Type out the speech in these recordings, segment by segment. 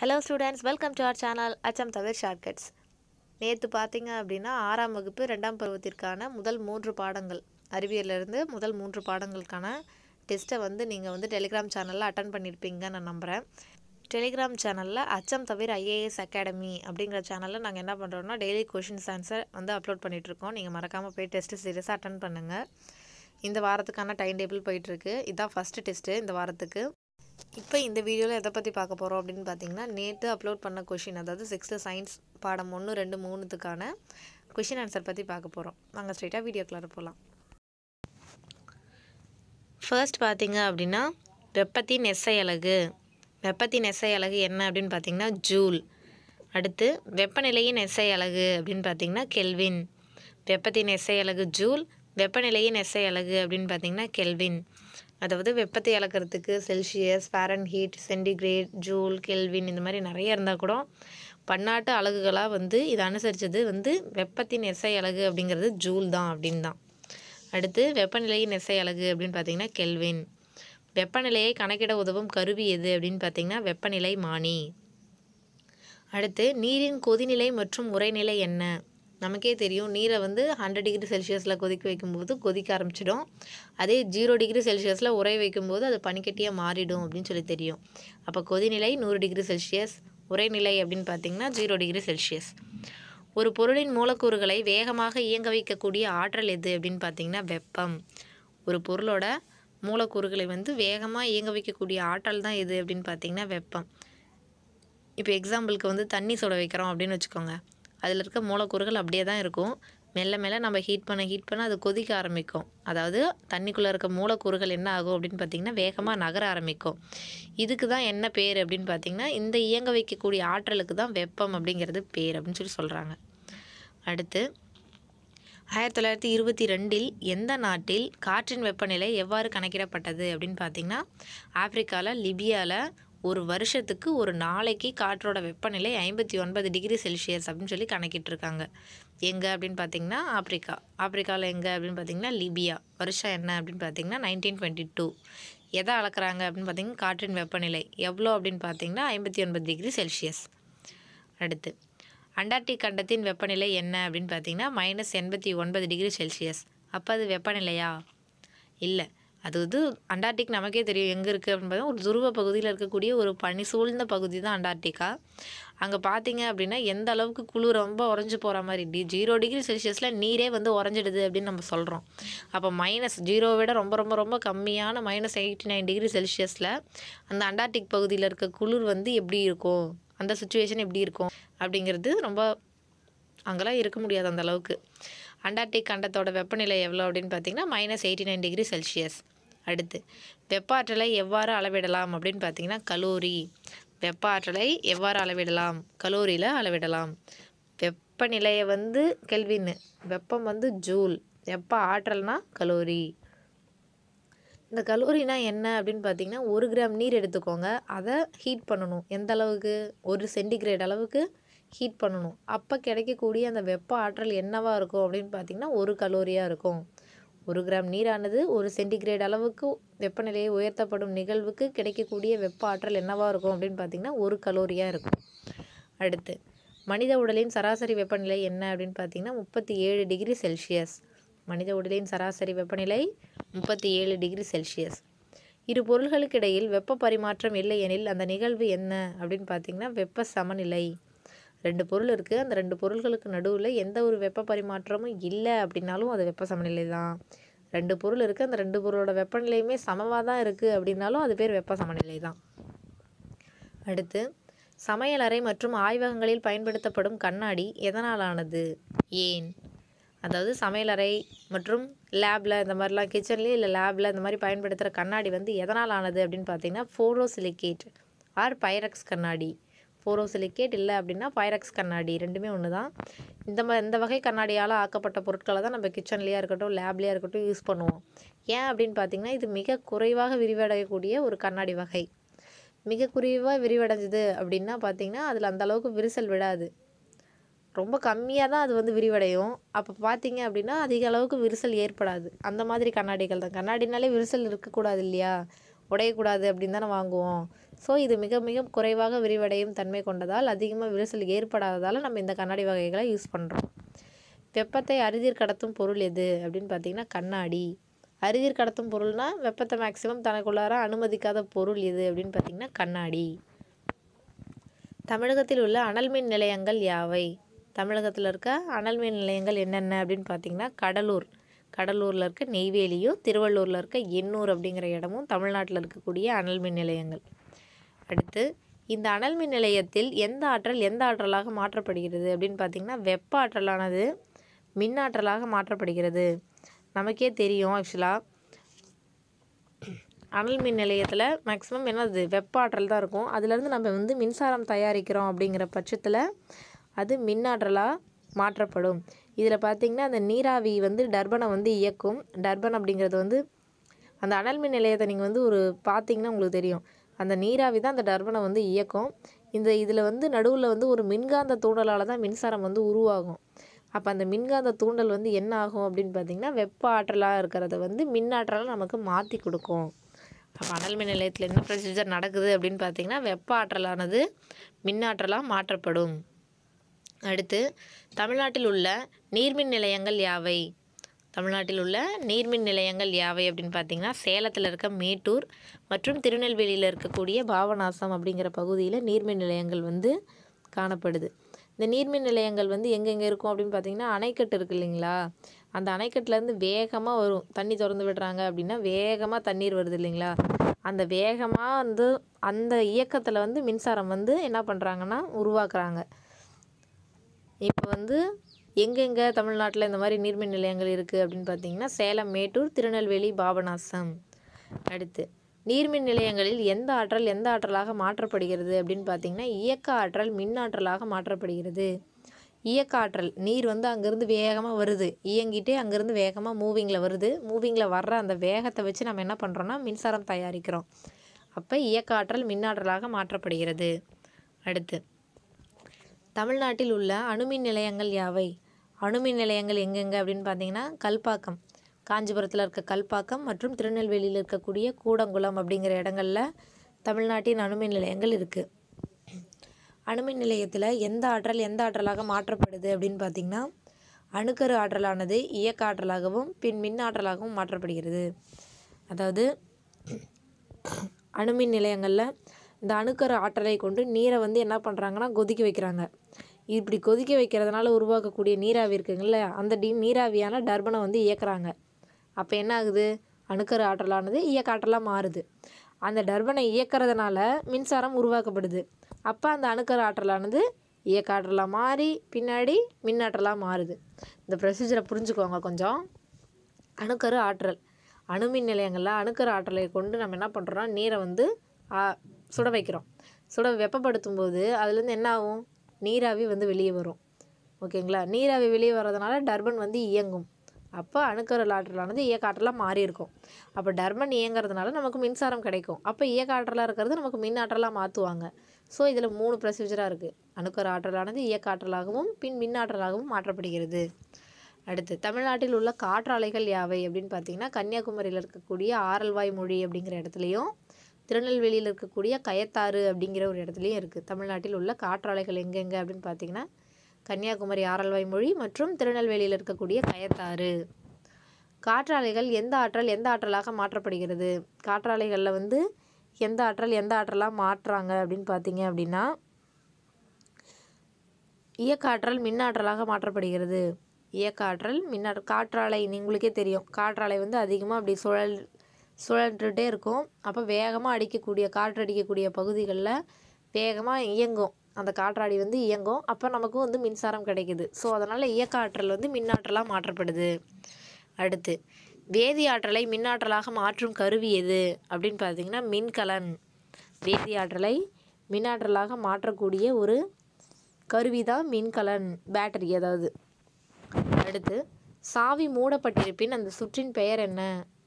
hello students welcome to our channel அச்சம் Tamil shortcuts நேற்று பார்த்தீங்க அப்படின்னா ஆறாம் வகுப்பு ரெண்டாம் பருவத்திற்கான முதல் மூன்று பாடங்கள் அறிவியலேருந்து முதல் மூன்று பாடங்களுக்கான டெஸ்ட்டை வந்து நீங்கள் வந்து டெலிகிராம் சேனலில் அட்டன் பண்ணியிருப்பீங்க நான் நம்புகிறேன் டெலிகிராம் சேனலில் அச்சம் தவிர ஐஏஎஸ் அகாடமி அப்படிங்கிற சேனலில் நாங்கள் என்ன பண்ணுறோன்னா டெய்லி கொஷின்ஸ் ஆன்சர் வந்து அப்லோட் பண்ணிகிட்ருக்கோம் நீங்கள் மறக்காமல் போய் டெஸ்ட்டு சீரியஸாக அட்டன் பண்ணுங்கள் இந்த வாரத்துக்கான டைம் டேபிள் போயிட்டுருக்கு இதுதான் ஃபஸ்ட்டு டெஸ்ட்டு இந்த வாரத்துக்கு இப்போ இந்த வீடியோவில் எதை பற்றி பார்க்க போகிறோம் அப்படின்னு பார்த்தீங்கன்னா நேற்று அப்லோட் பண்ண கொஷின் அதாவது சிக்ஸ்த்து சயின்ஸ் பாடம் ஒன்று ரெண்டு மூணுத்துக்கான கொஷின் ஆன்சர் பற்றி பார்க்க போகிறோம் நாங்கள் ஸ்ட்ரெயிட்டாக வீடியோக்குள்ளார போகலாம் ஃபர்ஸ்ட் பார்த்தீங்க அப்படின்னா வெப்பத்தின் நெசை அலகு வெப்பத்தின் நெசை அலகு என்ன அப்படின்னு பார்த்தீங்கன்னா ஜூல் அடுத்து வெப்பநிலையின் நெசை அலகு அப்படின்னு பார்த்தீங்கன்னா கெல்வின் வெப்பத்தின் நெசை அலகு ஜூல் வெப்பநிலையின் நெசை அலகு அப்படின்னு பார்த்தீங்கன்னா கெல்வின் அதாவது வெப்பத்தை இழக்கிறதுக்கு Celsius Fahrenheit centigrade joule Kelvin இந்த மாதிரி நிறைய இருந்தால் கூட பன்னாட்டு அலகுகளாக வந்து இது அனுசரித்தது வந்து வெப்பத்தின் எஸ்ஐ அலகு அப்படிங்கிறது ஜூல் தான் அப்படின் தான் அடுத்து வெப்பநிலையின் எஸ்ஐ அலகு அப்படின்னு பார்த்தீங்கன்னா கெல்வின் வெப்பநிலையை கணக்கிட உதவும் கருவி எது அப்படின்னு பார்த்தீங்கன்னா வெப்பநிலை மானி அடுத்து நீரின் கொதிநிலை மற்றும் உரைநிலை என்ன நமக்கே தெரியும் நீரை வந்து ஹண்ட்ரட் டிகிரி செல்சியஸில் கொதிக்க வைக்கும்போது கொதிக்க ஆரம்பிச்சிடும் அதே ஜீரோ டிகிரி செல்சியஸில் உரை வைக்கும்போது அது பனிக்கட்டியாக மாறிடும் அப்படின்னு சொல்லி தெரியும் அப்போ கொதிநிலை நூறு டிகிரி செல்சியஸ் உரைநிலை அப்படின்னு பார்த்திங்கன்னா ஜீரோ டிகிரி செல்சியஸ் ஒரு பொருளின் மூலக்கூறுகளை வேகமாக இயங்க வைக்கக்கூடிய ஆற்றல் எது அப்படின்னு பார்த்திங்கன்னா வெப்பம் ஒரு பொருளோட மூலக்கூறுகளை வந்து வேகமாக இயங்க வைக்கக்கூடிய ஆற்றல் தான் எது அப்படின்னு பார்த்திங்கன்னா வெப்பம் இப்போ எக்ஸாம்பிளுக்கு வந்து தண்ணி சுட வைக்கிறோம் அப்படின்னு வச்சுக்கோங்க அதில் இருக்க மூலக்கூறுகள் அப்படியே தான் இருக்கும் மெல்ல மெல்ல நம்ம ஹீட் பண்ண ஹீட் பண்ண அது கொதிக்க ஆரம்பிக்கும் அதாவது தண்ணிக்குள்ளே இருக்க மூலக்கூறுகள் என்ன ஆகும் அப்படின்னு பார்த்திங்கன்னா வேகமாக நகர ஆரம்பிக்கும் இதுக்கு தான் என்ன பேர் அப்படின்னு பார்த்திங்கன்னா இந்த இயங்க வைக்கக்கூடிய ஆற்றலுக்கு தான் வெப்பம் அப்படிங்கிறது பேர் அப்படின்னு சொல்லி சொல்கிறாங்க அடுத்து ஆயிரத்தி தொள்ளாயிரத்தி இருபத்தி ரெண்டில் எந்த நாட்டில் காற்றின் வெப்பநிலை எவ்வாறு கணக்கிடப்பட்டது அப்படின்னு பார்த்திங்கன்னா ஆப்பிரிக்காவில் லிபியாவில் ஒரு வருஷத்துக்கு ஒரு நாளைக்கு காற்றோட வெப்பநிலை ஐம்பத்தி ஒன்பது டிகிரி செல்சியஸ் அப்படின்னு சொல்லி கணக்கிட்டுருக்காங்க எங்கே அப்படின்னு பார்த்தீங்கன்னா ஆப்ரிக்கா ஆப்ரிக்காவில் எங்கே அப்படின்னு பார்த்தீங்கன்னா லிபியா வருஷம் என்ன அப்படின்னு பார்த்தீங்கன்னா நைன்டீன் டுவெண்ட்டி டூ எதை அளக்குறாங்க அப்படின்னு பார்த்தீங்கன்னா காற்றின் வெப்பநிலை எவ்வளோ அப்படின்னு பார்த்தீங்கன்னா ஐம்பத்தி ஒன்பது டிகிரி செல்சியஸ் அடுத்து அண்டார்டிக் கண்டத்தின் வெப்பநிலை என்ன அப்படின்னு பார்த்தீங்கன்னா மைனஸ் எண்பத்தி ஒன்பது டிகிரி செல்சியஸ் அப்போ அது வெப்பநிலையா இல்லை அது வந்து அண்டார்டிக் நமக்கே தெரியும் எங்கே இருக்குது அப்படின்னு ஒரு துருவ பகுதியில் இருக்கக்கூடிய ஒரு பனி சூழ்ந்த பகுதி தான் அண்டார்டிகா அங்கே பார்த்தீங்க அப்படின்னா எந்த அளவுக்கு குழு ரொம்ப உறைஞ்சு போகிற மாதிரி டி ஜீரோ டிகிரி செல்சியஸில் நீரே வந்து உறைஞ்சிடுது அப்படின்னு நம்ம சொல்கிறோம் அப்போ மைனஸ் ஜீரோவை விட ரொம்ப ரொம்ப ரொம்ப கம்மியான மைனஸ் எயிட்டி நைன் டிகிரி செல்சியஸில் அந்த அண்டார்டிக் பகுதியில் இருக்க குளிர் வந்து எப்படி இருக்கும் அந்த சுச்சுவேஷன் எப்படி இருக்கும் அப்படிங்கிறது ரொம்ப அங்கெல்லாம் இருக்க முடியாது அந்த அளவுக்கு அண்டார்டிக் கண்டத்தோட வெப்பநிலை எவ்வளோ அப்படின்னு பார்த்தீங்கன்னா minus eighty nine degree Celsius அடுத்து வெப்ப ஆற்றலை எவ்வாறு அளவிடலாம் அப்படின்னு பார்த்தீங்கன்னா கலோரி வெப்ப ஆற்றலை எவ்வாறு அளவிடலாம் கலோரியில் அளவிடலாம் வெப்பநிலையை வந்து கெல்வின்னு வெப்பம் வந்து ஜூல் வெப்ப ஆற்றல்னா கலோரி இந்த கலோரினா என்ன அப்படின்னு பார்த்தீங்கன்னா ஒரு கிராம் நீர் எடுத்துக்கோங்க அதை ஹீட் பண்ணணும் எந்த அளவுக்கு ஒரு சென்டிகிரேட் அளவுக்கு ஹீட் பண்ணணும் அப்போ கிடைக்கக்கூடிய அந்த வெப்ப ஆற்றல் என்னவாக இருக்கும் அப்படின்னு பார்த்தீங்கன்னா ஒரு கலோரியாக இருக்கும் ஒரு கிராம் நீரானது ஒரு சென்டிகிரேட் அளவுக்கு வெப்பநிலையை உயர்த்தப்படும் நிகழ்வுக்கு கிடைக்கக்கூடிய வெப்ப ஆற்றல் என்னவாக இருக்கும் அப்படின்னு பார்த்திங்கன்னா ஒரு கலோரியாக இருக்கும் அடுத்து மனித உடலின் சராசரி வெப்பநிலை என்ன அப்படின்னு பார்த்திங்கன்னா முப்பத்தி ஏழு டிகிரி செல்சியஸ் மனித உடலின் சராசரி வெப்பநிலை முப்பத்தி ஏழு டிகிரி செல்சியஸ் இரு பொருள்களுக்கிடையில் வெப்ப பரிமாற்றம் இல்லை எனில் அந்த நிகழ்வு என்ன அப்படின்னு பார்த்திங்கன்னா வெப்ப சமநிலை ரெண்டு பொருள் இருக்குது அந்த ரெண்டு பொருள்களுக்கு நடுவில் எந்த ஒரு வெப்ப பரிமாற்றமும் இல்லை அப்படின்னாலும் அது வெப்ப சமநிலை தான் ரெண்டு பொருள் இருக்குது அந்த ரெண்டு பொருளோட வெப்பநிலையுமே சமமாக தான் இருக்குது அப்படின்னாலும் அது பேர் வெப்ப சமநிலை தான் அடுத்து சமையலறை மற்றும் ஆய்வகங்களில் பயன்படுத்தப்படும் கண்ணாடி எதனாலானது ஏன் அதாவது சமையலறை மற்றும் லேபில் இந்த மாதிரிலாம் கிச்சன்லேயே இல்லை லேபில் இந்த மாதிரி பயன்படுத்துகிற கண்ணாடி வந்து எதனால் ஆனது அப்படின்னு பார்த்தீங்கன்னா ஃபோரோசிலிகேட் ஆர் பைரக்ஸ் கண்ணாடி போரோசிலிக்கேட் இல்லை அப்படின்னா பைரக்ஸ் கண்ணாடி ரெண்டுமே ஒன்று தான் இந்த மாதிரி இந்த வகை கண்ணாடியால் ஆக்கப்பட்ட பொருட்களை தான் நம்ம கிச்சன்லேயே இருக்கட்டும் லேப்லேயே இருக்கட்டும் யூஸ் பண்ணுவோம் ஏன் அப்படின்னு பார்த்திங்கன்னா இது மிக குறைவாக விரிவடையக்கூடிய ஒரு கண்ணாடி வகை மிக குறைவாக விரிவடைஞ்சுது அப்படின்னா பார்த்திங்கன்னா அதில் அந்தளவுக்கு விரிசல் விடாது ரொம்ப கம்மியாக தான் அது வந்து விரிவடையும் அப்போ பார்த்தீங்க அப்படின்னா அதிக அளவுக்கு விரிசல் ஏற்படாது அந்த மாதிரி கண்ணாடிகள் தான் கண்ணாடினாலே விரிசல் இருக்கக்கூடாது இல்லையா உடையக்கூடாது அப்படின்னு தானே வாங்குவோம் ஸோ இது மிக மிக குறைவாக விரிவடையும் தன்மை கொண்டதால் அதிகமாக விரிசல் ஏற்படாததால் நம்ம இந்த கண்ணாடி வகைகளை யூஸ் பண்ணுறோம் வெப்பத்தை அரிதிர் கடத்தும் பொருள் எது அப்படின்னு பார்த்தீங்கன்னா கண்ணாடி அரிதிர் கடத்தும் பொருள்னால் வெப்பத்தை மேக்சிமம் தனக்குள்ளார அனுமதிக்காத பொருள் எது அப்படின்னு பார்த்தீங்கன்னா கண்ணாடி தமிழகத்தில் உள்ள அனல் மின் நிலையங்கள் யாவை தமிழகத்தில் இருக்க அனல் மின் நிலையங்கள் என்னென்ன அப்படின்னு பார்த்தீங்கன்னா கடலூர் கடலூரில் இருக்க நெய்வேலியும் திருவள்ளூரில் இருக்க எண்ணூர் அப்படிங்கிற இடமும் தமிழ்நாட்டில் இருக்கக்கூடிய அனல் மின் நிலையங்கள் அடுத்து இந்த அனல் மின் நிலையத்தில் எந்த ஆற்றல் எந்த ஆற்றலாக மாற்றப்படுகிறது அப்படின்னு பார்த்தீங்கன்னா வெப்ப ஆற்றலானது மின் ஆற்றலாக மாற்றப்படுகிறது நமக்கே தெரியும் ஆக்சுவலாக அனல் மின் நிலையத்தில் மேக்ஸிமம் என்னது வெப்ப ஆற்றல் தான் இருக்கும் அதுலேருந்து நம்ம வந்து மின்சாரம் தயாரிக்கிறோம் அப்படிங்கிற பட்சத்தில் அது மின் ஆற்றலாக மாற்றப்படும் இதில் பார்த்திங்கன்னா அந்த நீராவி வந்து டர்பனை வந்து இயக்கும் டர்பன் அப்படிங்கிறது வந்து அந்த அனல் மின் நிலையத்தை நீங்கள் வந்து ஒரு பார்த்திங்கன்னா உங்களுக்கு தெரியும் அந்த நீராவி தான் அந்த டர்பனை வந்து இயக்கும் இந்த இதில் வந்து நடுவில் வந்து ஒரு மின்காந்த தூண்டலால் தான் மின்சாரம் வந்து உருவாகும் அப்போ அந்த மின்காந்த தூண்டல் வந்து என்ன ஆகும் அப்படின்னு பார்த்திங்கன்னா வெப்ப ஆற்றலாக இருக்கிறத வந்து மின்னாற்றலாக நமக்கு மாற்றி கொடுக்கும் அப்போ அனல் மின் நிலையத்தில் என்ன ப்ரொசீஜர் நடக்குது அப்படின்னு பார்த்திங்கன்னா வெப்ப ஆற்றலானது மின்னாற்றலாக மாற்றப்படும் அடுத்து தமிழ்நாட்டில் உள்ள நீர்மின் நிலையங்கள் யாவை தமிழ்நாட்டில் உள்ள நீர்மின் நிலையங்கள் யாவை அப்படின்னு பார்த்தீங்கன்னா சேலத்தில் இருக்க மேட்டூர் மற்றும் திருநெல்வேலியில் இருக்கக்கூடிய பாவநாசம் அப்படிங்கிற பகுதியில் நீர்மின் நிலையங்கள் வந்து காணப்படுது இந்த நீர்மின் நிலையங்கள் வந்து எங்கெங்கே இருக்கும் அப்படின்னு பார்த்தீங்கன்னா அணைக்கட்டு இருக்குது இல்லைங்களா அந்த அணைக்கட்டுலேருந்து வேகமாக வரும் தண்ணி திறந்து விடுறாங்க அப்படின்னா வேகமாக தண்ணீர் வருது இல்லைங்களா அந்த வேகமாக வந்து அந்த இயக்கத்தில் வந்து மின்சாரம் வந்து என்ன பண்ணுறாங்கன்னா உருவாக்குறாங்க இப்போ வந்து எங்கெங்கே தமிழ்நாட்டில் இந்த மாதிரி நீர்மின் நிலையங்கள் இருக்குது அப்படின்னு பார்த்தீங்கன்னா சேலம் மேட்டூர் திருநெல்வேலி பாபநாசம் அடுத்து நீர்மின் நிலையங்களில் எந்த ஆற்றல் எந்த ஆற்றலாக மாற்றப்படுகிறது அப்படின்னு பார்த்தீங்கன்னா இயக்க ஆற்றல் மின் ஆற்றலாக மாற்றப்படுகிறது இயக்க ஆற்றல் நீர் வந்து அங்கேருந்து வேகமாக வருது இயங்கிட்டே அங்கேருந்து வேகமாக மூவிங்கில் வருது மூவிங்கில் வர்ற அந்த வேகத்தை வச்சு நம்ம என்ன பண்ணுறோன்னா மின்சாரம் தயாரிக்கிறோம் அப்போ இயக்க ஆற்றல் மின்னாற்றலாக மாற்றப்படுகிறது அடுத்து தமிழ்நாட்டில் உள்ள அணுமின் நிலையங்கள் யாவை அணுமின் நிலையங்கள் எங்கெங்கே அப்படின்னு பார்த்தீங்கன்னா கல்பாக்கம் காஞ்சிபுரத்தில் இருக்க கல்பாக்கம் மற்றும் திருநெல்வேலியில் இருக்கக்கூடிய கூடங்குளம் அப்படிங்கிற இடங்களில் தமிழ்நாட்டின் அணுமின் நிலையங்கள் இருக்குது அணுமின் நிலையத்தில் எந்த ஆற்றல் எந்த ஆற்றலாக மாற்றப்படுது அப்படின்னு பார்த்திங்கன்னா அணுக்கரு ஆற்றலானது இயக்க ஆற்றலாகவும் பின் மின் ஆற்றலாகவும் மாற்றப்படுகிறது அதாவது அணுமின் நிலையங்களில் இந்த அணுக்கரு ஆற்றலை கொண்டு நீரை வந்து என்ன பண்ணுறாங்கன்னா கொதிக்க வைக்கிறாங்க இப்படி கொதிக்க வைக்கிறதுனால உருவாக்கக்கூடிய நீராவி இருக்குங்கள அந்த டி நீராவியான டர்பனை வந்து இயக்குறாங்க அப்போ என்ன ஆகுது அணுக்கரு ஆற்றலானது இயக்க ஆற்றலாக மாறுது அந்த டர்பனை இயக்கிறதுனால மின்சாரம் உருவாக்கப்படுது அப்போ அந்த அணுக்கரு ஆற்றலானது இயக்க ஆற்றலாக மாறி பின்னாடி மின்னாற்றலாக மாறுது இந்த ப்ரொசீஜரை புரிஞ்சுக்கோங்க கொஞ்சம் அணுக்கரு ஆற்றல் அணுமின் நிலையங்களில் அணுக்கரு ஆற்றலை கொண்டு நம்ம என்ன பண்ணுறோம்னா நீரை வந்து சுட வைக்கிறோம் சுட வெப்பப்படுத்தும் போது அதுலேருந்து என்ன ஆகும் நீராவி வந்து வெளியே வரும் ஓகேங்களா நீராவி வெளியே வர்றதுனால டர்பன் வந்து இயங்கும் அப்போ அணுக்கரல் ஆற்றலானது இயக்காற்றலாக மாறி இருக்கும் அப்போ டர்பன் இயங்குறதுனால நமக்கு மின்சாரம் கிடைக்கும் அப்போ இயக்காற்றலாக இருக்கிறது நமக்கு மின் ஆற்றலாக மாற்றுவாங்க ஸோ இதில் மூணு ப்ரொசீஜராக இருக்குது அணுக்கர ஆற்றலானது இயக்காற்றலாகவும் பின் மின் ஆற்றலாகவும் மாற்றப்படுகிறது அடுத்து தமிழ்நாட்டில் உள்ள காற்றாலைகள் யாவை அப்படின்னு பார்த்தீங்கன்னா கன்னியாகுமரியில் இருக்கக்கூடிய ஆரல்வாய் மொழி அப்படிங்கிற இடத்துலையும் திருநெல்வேலியில் இருக்கக்கூடிய கயத்தாறு அப்படிங்கிற ஒரு இடத்துலையும் இருக்குது தமிழ்நாட்டில் உள்ள காற்றாலைகள் எங்கெங்கே அப்படின்னு பார்த்தீங்கன்னா கன்னியாகுமரி மொழி மற்றும் திருநெல்வேலியில் இருக்கக்கூடிய கயத்தாறு காற்றாலைகள் எந்த ஆற்றல் எந்த ஆற்றலாக மாற்றப்படுகிறது காற்றாலைகளில் வந்து எந்த ஆற்றல் எந்த ஆற்றலாக மாற்றுறாங்க அப்படின்னு பார்த்தீங்க அப்படின்னா இயக்காற்றல் மின்னாற்றலாக மாற்றப்படுகிறது இயக்காற்றல் மின்னாற்ற காற்றாலை நீங்களுக்கே தெரியும் காற்றாலை வந்து அதிகமாக அப்படி சுழல் சுழன்றுகிட்டே இருக்கும் அப்போ வேகமாக அடிக்கக்கூடிய காற்றடிக்கக்கூடிய பகுதிகளில் வேகமாக இயங்கும் அந்த காற்றாடி வந்து இயங்கும் அப்போ நமக்கும் வந்து மின்சாரம் கிடைக்குது ஸோ அதனால் இயக்க ஆற்றல் வந்து மின்னாற்றலாக மாற்றப்படுது அடுத்து வேதி ஆற்றலை மின்னாற்றலாக மாற்றும் கருவி எது அப்படின்னு பார்த்தீங்கன்னா மின்கலன் வேதி ஆற்றலை மின்னாற்றலாக மாற்றக்கூடிய ஒரு கருவி தான் மின்கலன் பேட்டரி அதாவது அடுத்து சாவி மூடப்பட்டிருப்பின் அந்த சுற்றின் பெயர் என்ன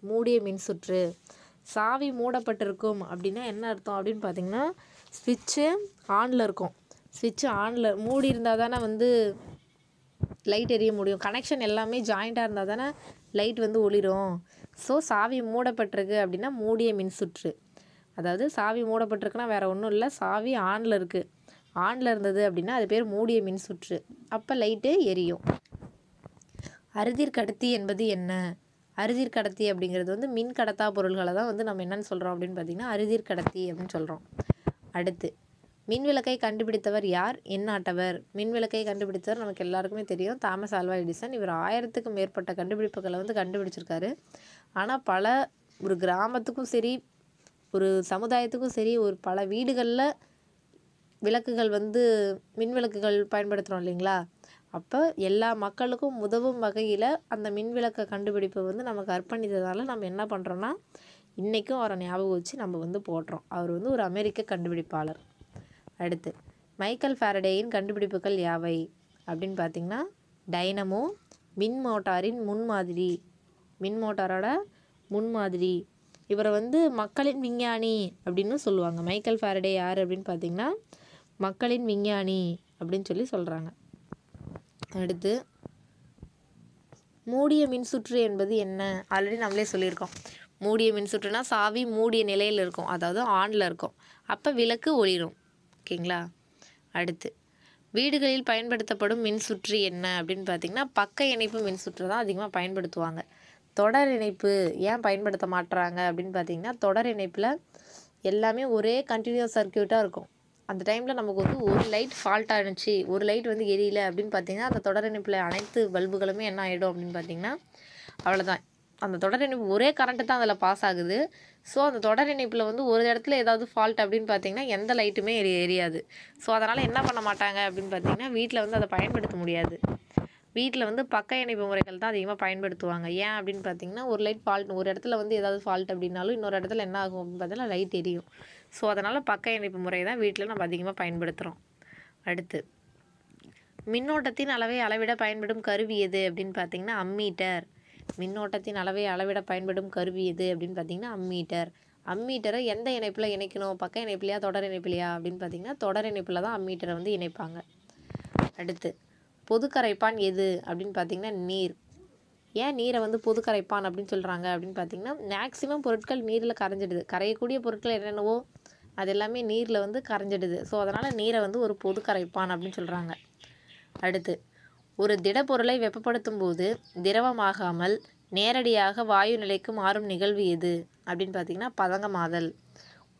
மூடிய மின்சுற்று சாவி மூடப்பட்டிருக்கும் அப்படின்னா என்ன அர்த்தம் அப்படின்னு பார்த்தீங்கன்னா ஸ்விட்சு ஆனில் இருக்கும் ஸ்விட்ச் ஆனில் மூடி இருந்தால் தானே வந்து லைட் எரிய முடியும் கனெக்ஷன் எல்லாமே ஜாயிண்ட்டாக இருந்தால் தானே லைட் வந்து ஒளிரும் ஸோ சாவி மூடப்பட்டிருக்கு அப்படின்னா மூடிய மின்சுற்று அதாவது சாவி மூடப்பட்டிருக்குன்னா வேறு ஒன்றும் இல்லை சாவி ஆனில் இருக்குது ஆனில் இருந்தது அப்படின்னா அது பேர் மூடிய மின்சுற்று அப்போ லைட்டு எரியும் அறுதிர் கடத்தி என்பது என்ன அரிதிர் கடத்தி அப்படிங்கிறது வந்து மின் கடத்தா பொருள்களை தான் வந்து நம்ம என்னென்னு சொல்கிறோம் அப்படின்னு பார்த்திங்கன்னா அரிதிர் கடத்தி அப்படின்னு சொல்கிறோம் அடுத்து மின் விளக்கை கண்டுபிடித்தவர் யார் என்னாட்டவர் மின் விளக்கை கண்டுபிடித்தவர் நமக்கு எல்லாருக்குமே தெரியும் தாமஸ் ஆல்வா எடிசன் இவர் ஆயிரத்துக்கு மேற்பட்ட கண்டுபிடிப்புகளை வந்து கண்டுபிடிச்சிருக்காரு ஆனால் பல ஒரு கிராமத்துக்கும் சரி ஒரு சமுதாயத்துக்கும் சரி ஒரு பல வீடுகளில் விளக்குகள் வந்து மின் விளக்குகள் பயன்படுத்துகிறோம் இல்லைங்களா அப்போ எல்லா மக்களுக்கும் உதவும் வகையில் அந்த மின்விளக்கை கண்டுபிடிப்பை வந்து நமக்கு அர்ப்பணித்ததால் நம்ம என்ன பண்ணுறோன்னா இன்றைக்கும் அவரை ஞாபகம் வச்சு நம்ம வந்து போடுறோம் அவர் வந்து ஒரு அமெரிக்க கண்டுபிடிப்பாளர் அடுத்து மைக்கேல் ஃபேரடேயின் கண்டுபிடிப்புகள் யாவை அப்படின்னு பார்த்திங்கன்னா டைனமோ மின் மோட்டாரின் முன்மாதிரி மின் மோட்டாரோட முன்மாதிரி இவரை வந்து மக்களின் விஞ்ஞானி அப்படின்னு சொல்லுவாங்க மைக்கேல் ஃபேரடே யார் அப்படின்னு பார்த்திங்கன்னா மக்களின் விஞ்ஞானி அப்படின்னு சொல்லி சொல்கிறாங்க அடுத்து மூடிய மின்சுற்று என்பது என்ன ஆல்ரெடி நம்மளே சொல்லியிருக்கோம் மூடிய மின்சுற்றுனா சாவி மூடிய நிலையில் இருக்கும் அதாவது ஆனில் இருக்கும் அப்போ விளக்கு ஒளிரும் ஓகேங்களா அடுத்து வீடுகளில் பயன்படுத்தப்படும் மின்சுற்று என்ன அப்படின்னு பார்த்திங்கன்னா பக்க இணைப்பு மின்சுற்று தான் அதிகமாக பயன்படுத்துவாங்க தொடர் இணைப்பு ஏன் பயன்படுத்த மாட்டுறாங்க அப்படின்னு பார்த்திங்கன்னா தொடர் இணைப்பில் எல்லாமே ஒரே கண்டினியூஸ் சர்க்கியூட்டாக இருக்கும் அந்த டைமில் நமக்கு வந்து ஒரு லைட் ஃபால்ட் ஆகிடுச்சு ஒரு லைட் வந்து எரியல அப்படின்னு பார்த்தீங்கன்னா அந்த தொடர் இணைப்பில் அனைத்து பல்புகளுமே என்ன ஆகிடும் அப்படின்னு பார்த்தீங்கன்னா அவ்வளோதான் அந்த தொடர் இணைப்பு ஒரே கரண்ட்டு தான் அதில் பாஸ் ஆகுது ஸோ அந்த தொடர் இணைப்பில் வந்து ஒரு இடத்துல ஏதாவது ஃபால்ட் அப்படின்னு பார்த்தீங்கன்னா எந்த லைட்டுமே எரி எரியாது ஸோ அதனால் என்ன பண்ண மாட்டாங்க அப்படின்னு பார்த்தீங்கன்னா வீட்டில் வந்து அதை பயன்படுத்த முடியாது வீட்டில் வந்து பக்க இணைப்பு முறைகள் தான் அதிகமாக பயன்படுத்துவாங்க ஏன் அப்படின்னு பார்த்தீங்கன்னா ஒரு லைட் ஃபால்ட் ஒரு இடத்துல வந்து ஏதாவது ஃபால்ட் அப்படின்னாலும் இன்னொரு இடத்துல என்ன ஆகும் அப்படின்னு பார்த்தீங்கன்னா லைட் எரியும் ஸோ அதனால் பக்க இணைப்பு முறை தான் வீட்டில் நம்ம அதிகமாக பயன்படுத்துகிறோம் அடுத்து மின்னோட்டத்தின் அளவை அளவிட பயன்படும் கருவி எது அப்படின்னு பார்த்தீங்கன்னா அம்மீட்டர் மின்னோட்டத்தின் அளவை அளவிட பயன்படும் கருவி எது அப்படின்னு பார்த்தீங்கன்னா அம்மீட்டர் அம்மீட்டரை எந்த இணைப்பில் இணைக்கணும் பக்க இணைப்பிலையா தொடர் இணைப்பிலையா அப்படின்னு பார்த்தீங்கன்னா தொடர் இணைப்பில் தான் அம்மீட்டரை வந்து இணைப்பாங்க அடுத்து பொது கரைப்பான் எது அப்படின்னு பார்த்தீங்கன்னா நீர் ஏன் நீரை வந்து பொது கரைப்பான் அப்படின்னு சொல்கிறாங்க அப்படின்னு பார்த்தீங்கன்னா மேக்ஸிமம் பொருட்கள் நீரில் கரைஞ்சிடுது கரையக்கூடிய பொருட்கள் என்னென்னவோ அது எல்லாமே நீரில் வந்து கரைஞ்சிடுது ஸோ அதனால் நீரை வந்து ஒரு பொது கரைப்பான் அப்படின்னு சொல்கிறாங்க அடுத்து ஒரு திடப்பொருளை வெப்பப்படுத்தும் போது திரவமாகாமல் நேரடியாக வாயு நிலைக்கு மாறும் நிகழ்வு எது அப்படின்னு பார்த்திங்கன்னா பதங்கமாதல்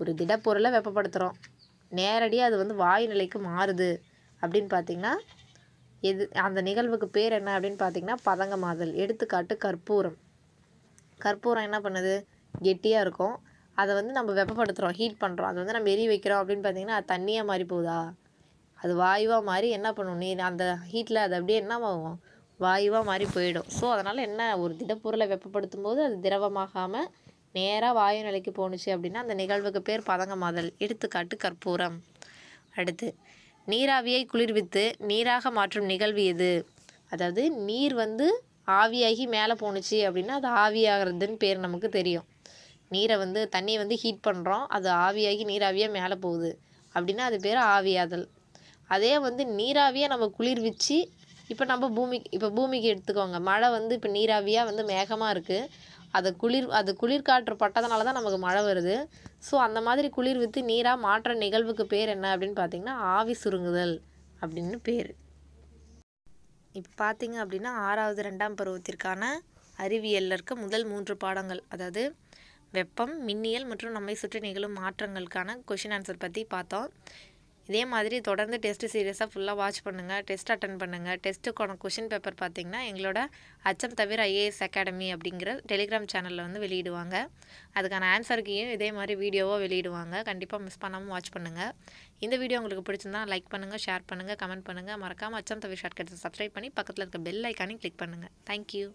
ஒரு திடப்பொருளை வெப்பப்படுத்துகிறோம் நேரடியாக அது வந்து வாயு நிலைக்கு மாறுது அப்படின்னு பார்த்திங்கன்னா எது அந்த நிகழ்வுக்கு பேர் என்ன அப்படின்னு பார்த்திங்கன்னா பதங்கமாதல் எடுத்துக்காட்டு கற்பூரம் கற்பூரம் என்ன பண்ணுது கெட்டியாக இருக்கும் அதை வந்து நம்ம வெப்பப்படுத்துகிறோம் ஹீட் பண்ணுறோம் அது வந்து நம்ம எரி வைக்கிறோம் அப்படின்னு பார்த்தீங்கன்னா அது தண்ணியாக மாறி போகுதா அது வாயுவாக மாறி என்ன பண்ணும் நீ அந்த ஹீட்டில் அது அப்படியே என்னவாகும் வாயுவாக மாறி போயிடும் ஸோ அதனால் என்ன ஒரு திடப்பொருளை வெப்பப்படுத்தும் போது அது திரவமாகாமல் நேராக வாயு நிலைக்கு போணுச்சு அப்படின்னா அந்த நிகழ்வுக்கு பேர் மாதல் எடுத்துக்காட்டு கற்பூரம் அடுத்து நீராவியை குளிர்வித்து நீராக மாற்றும் நிகழ்வு எது அதாவது நீர் வந்து ஆவியாகி மேலே போணுச்சு அப்படின்னா அது ஆவியாகிறதுன்னு பேர் நமக்கு தெரியும் நீரை வந்து தண்ணியை வந்து ஹீட் பண்ணுறோம் அது ஆவியாகி நீராவியாக மேலே போகுது அப்படின்னா அது பேர் ஆவியாதல் அதே வந்து நீராவியாக நம்ம குளிர்விச்சு இப்போ நம்ம பூமிக்கு இப்போ பூமிக்கு எடுத்துக்கோங்க மழை வந்து இப்போ நீராவியாக வந்து மேகமாக இருக்குது அதை குளிர் அது குளிர் காற்று பட்டதுனால தான் நமக்கு மழை வருது ஸோ அந்த மாதிரி குளிர் விற்று நீராக மாற்ற நிகழ்வுக்கு பேர் என்ன அப்படின்னு பார்த்தீங்கன்னா ஆவி சுருங்குதல் அப்படின்னு பேர் இப்போ பார்த்தீங்க அப்படின்னா ஆறாவது ரெண்டாம் பருவத்திற்கான அறிவியலில் இருக்க முதல் மூன்று பாடங்கள் அதாவது வெப்பம் மின்னியல் மற்றும் நம்மை சுற்றி நிகழும் மாற்றங்களுக்கான கொஷின் ஆன்சர் பற்றி பார்த்தோம் இதே மாதிரி தொடர்ந்து டெஸ்ட் சீரியஸாக ஃபுல்லாக வாட்ச் பண்ணுங்கள் டெஸ்ட் அட்டன் பண்ணுங்கள் டெஸ்ட்டுக்கான கொஷின் பேப்பர் பார்த்திங்கன்னா எங்களோட அச்சம் தவிர ஐஏஎஸ் அகாடமி அப்படிங்கிற டெலிகிராம் சேனலில் வந்து வெளியிடுவாங்க அதுக்கான ஆன்சருக்கையும் இதே மாதிரி வீடியோவாக வெளியிடுவாங்க கண்டிப்பாக மிஸ் பண்ணாமல் வாட்ச் பண்ணுங்கள் இந்த வீடியோ உங்களுக்கு பிடிச்சிருந்தா லைக் பண்ணுங்கள் ஷேர் பண்ணுங்கள் கமெண்ட் பண்ணுங்கள் மறக்காமல் அச்சம் தவிர கட்ஸை சப்ஸ்கிரைப் பண்ணி பக்கத்தில் இருக்க பெல் ஐக்கானையும் கிளிக் பண்ணுங்கள் தேங்க்யூ